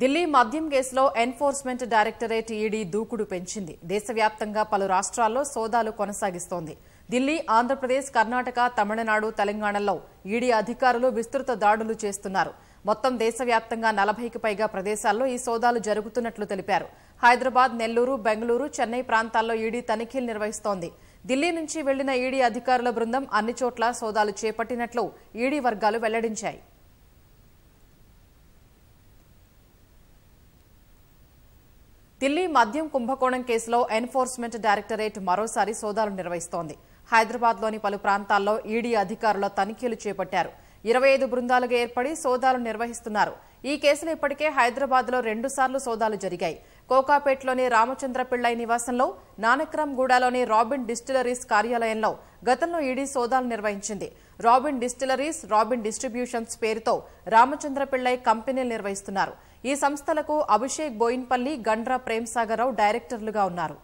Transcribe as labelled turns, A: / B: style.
A: ఢిల్లీ మద్యం కేసులో enforcement directorate ED దూకుడు పెంచింది దేశవ్యాప్తంగా పలు రాష్ట్రాల్లో సోదాలు కొనసాగిస్తోంది ఢిల్లీ ఆంధ్రప్రదేశ్ కర్ణాటక తమిళనాడు తెలంగాణలో ఈడీ అధికారులు విస్తృత దాడులు చేస్తున్నారు మొత్తం దేశవ్యాప్తంగా నలభైకి పైగా ప్రదేశాల్లో ఈ సోదాలు జరుగుతున్నట్లు తెలిపారు హైదరాబాద్ నెల్లూరు బెంగళూరు చెన్నై ప్రాంతాల్లో ఈడీ తనిఖీలు నిర్వహిస్తోంది ఢిల్లీ నుంచి వెళ్లిన ఈడీ అధికారుల బృందం అన్ని చోట్ల సోదాలు చేపట్టినట్లు ఈడీ వర్గాలు వెల్లడించాయి ఢిల్లీ మద్యం కుంభకోణం కేసులో ఎన్ఫోర్స్మెంట్ డైరెక్టరేట్ మరోసారి సోదాలు నిర్వహిస్తోంది హైదరాబాద్లోని పలు ప్రాంతాల్లో ఈడీ అధికారుల తనిఖీలు చేపట్టారు ఇరవై ఐదు బృందాలుగా ఏర్పడి సోదాలు నిర్వహిస్తున్నారు ఈ కేసులో ఇప్పటికే హైదరాబాద్లో రెండుసార్లు సోదాలు జరిగాయి కోకాపేట్లోని రామచంద్ర నివాసంలో నానక్రామ్ గూడాలోని రాబిన్ డిస్టిలరీస్ కార్యాలయంలో గతంలో ఈడీ సోదాలు నిర్వహించింది రాబిన్ డిస్టిలరీస్ రాబిన్ డిస్ట్రిబ్యూషన్స్ పేరుతో రామచంద్ర కంపెనీలు నిర్వహిస్తున్నారు ఈ సంస్థలకు అభిషేక్ బోయిన్పల్లి గండ్రా ప్రేమ్సాగర్ రావు డైరెక్టర్లుగా ఉన్నారు